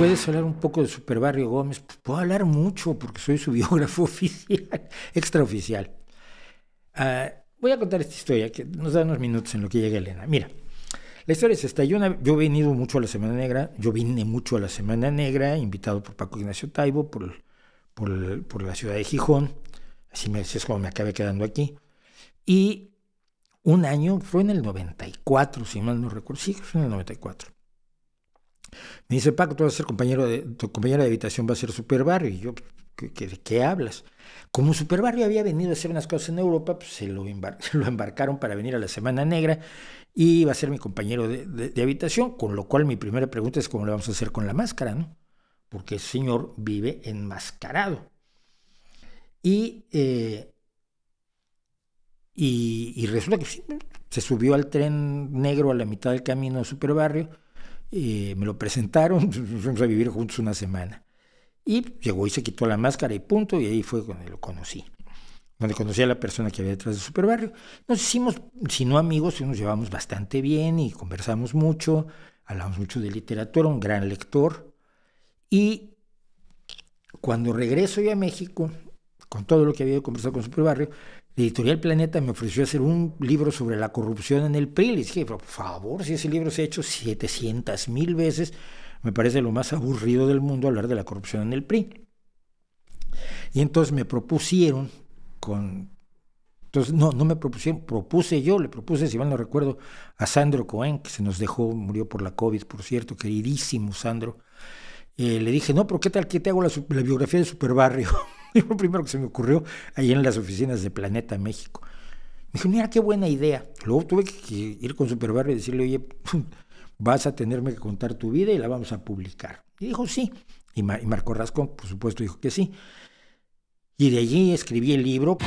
¿Puedes hablar un poco de Super Barrio Gómez? Pues, puedo hablar mucho porque soy su biógrafo oficial, extraoficial. Ah, voy a contar esta historia, que nos da unos minutos en lo que llega Elena. Mira, la historia es esta. Yo, he venido mucho a la Semana Negra, yo vine mucho a la Semana Negra, invitado por Paco Ignacio Taibo, por, la ciudad de Gijón, así me, es como me acabé quedando aquí. Y un año, fue en el 94, si mal no recuerdo, sí, fue en el 94. Me dice, Paco, tú a ser compañero de, tu de habitación va a ser Super Barrio. Y yo, ¿qué, de qué hablas? Como Super Barrio había venido a hacer unas cosas en Europa, pues se lo, embarcaron para venir a la Semana Negra y iba a ser mi compañero de, habitación, con lo cual mi primera pregunta es cómo lo vamos a hacer con la máscara, ¿no? Porque el señor vive enmascarado. Y, eh, y, y, resulta que se subió al tren negro a la mitad del camino a Super Barrio eh, me lo presentaron, fuimos a vivir juntos una semana. Y llegó y se quitó la máscara y punto, y ahí fue donde lo conocí, donde conocí a la persona que había detrás de Superbarrio. Nos hicimos, si no amigos, nos llevamos bastante bien y conversamos mucho, hablamos mucho de literatura, un gran lector. Y cuando regreso yo a México, con todo lo que había conversado con Superbarrio, Editorial Planeta me ofreció hacer un libro sobre la corrupción en el PRI. Le dije, por favor, si ese libro se ha hecho 700 mil veces, me parece lo más aburrido del mundo hablar de la corrupción en el PRI. Y entonces me propusieron con... Entonces, no, no me propusieron, propuse yo, le propuse, si mal no recuerdo, a Sandro Cohen, que se nos dejó, murió por la COVID, por cierto, queridísimo Sandro. Eh, le dije, no, pero ¿qué tal que te hago la, la biografía de Superbarrio? lo primero que se me ocurrió ahí en las oficinas de Planeta México. Me dijo, mira, qué buena idea. Luego tuve que ir con Superbarrio y decirle, oye, vas a tenerme que contar tu vida y la vamos a publicar. Y dijo, sí. Y, y Marco Rascón, por supuesto, dijo que sí. Y de allí escribí el libro.